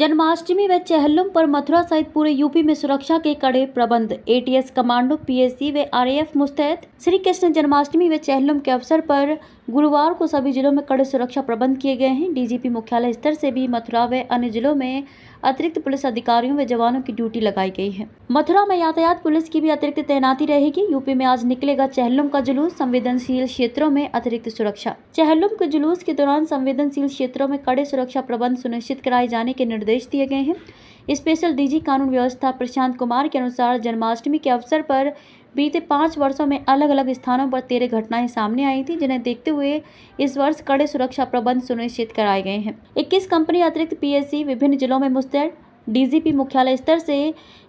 जन्माष्टमी व चहलुम पर मथुरा सहित पूरे यूपी में सुरक्षा के कड़े प्रबंध एटीएस कमांडो पीएससी व आरएएफ मुस्तैद श्री कृष्ण जन्माष्टमी व चहलुम के अवसर पर गुरुवार को सभी जिलों में कड़े सुरक्षा प्रबंध किए गए हैं डीजीपी मुख्यालय स्तर से भी मथुरा व अन्य जिलों में अतिरिक्त पुलिस अधिकारियों व जवानों की ड्यूटी लगाई गई है मथुरा में यातायात पुलिस की भी अतिरिक्त तैनाती रहेगी यूपी में आज निकलेगा चहलुम का जुलूस संवेदनशील क्षेत्रों में अतिरिक्त सुरक्षा चहलुम के जुलूस के दौरान संवेदनशील क्षेत्रों में कड़े सुरक्षा प्रबंध सुनिश्चित कराए जाने के निर्देश दिए गए हैं स्पेशल डीजी कानून व्यवस्था प्रशांत कुमार के अनुसार जन्माष्टमी के अवसर पर बीते पाँच वर्षों में अलग अलग स्थानों पर तेरह घटनाएं सामने आई थी जिन्हें देखते हुए इस वर्ष कड़े सुरक्षा प्रबंध सुनिश्चित कराए गए हैं इक्कीस कंपनी अतिरिक्त पी विभिन्न जिलों में मुस्तैद डीजीपी मुख्यालय स्तर से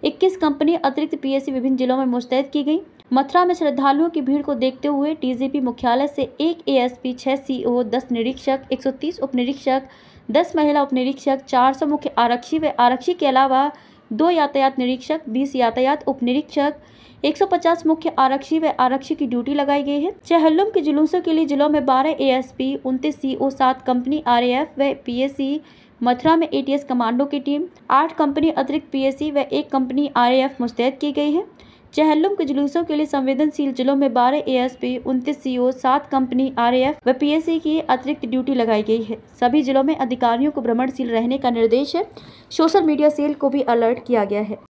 21 कंपनी अतिरिक्त पीएससी विभिन्न जिलों में मुस्तैद की गई मथुरा में श्रद्धालुओं की भीड़ को देखते हुए डीजीपी मुख्यालय से एक एएसपी, छह सीओ, दस निरीक्षक 130 उप निरीक्षक दस महिला उप निरीक्षक चार मुख्य आरक्षी व आरक्षी के अलावा दो यातायात निरीक्षक बीस यातायात उप निरीक्षक 150 मुख्य आरक्षी व आरक्षी की ड्यूटी लगाई गई है चेहल्लुम के जुलूसों के लिए जिलों में 12 एएसपी, उनतीस सीओ, सात कंपनी आरएएफ व पीएसी, मथुरा में एटीएस कमांडो की टीम आठ कंपनी अतिरिक्त पीएसी व एक कंपनी आरएएफ मुस्तैद की गई है चहलुम के जुलूसों के लिए संवेदनशील जिलों में बारह ए एस पी उनतीस सी ओ सात कंपनी आर एफ व पी एस सी की अतिरिक्त ड्यूटी लगाई गई है सभी जिलों में अधिकारियों को भ्रमणशील रहने का निर्देश है सोशल मीडिया सेल को भी अलर्ट किया गया है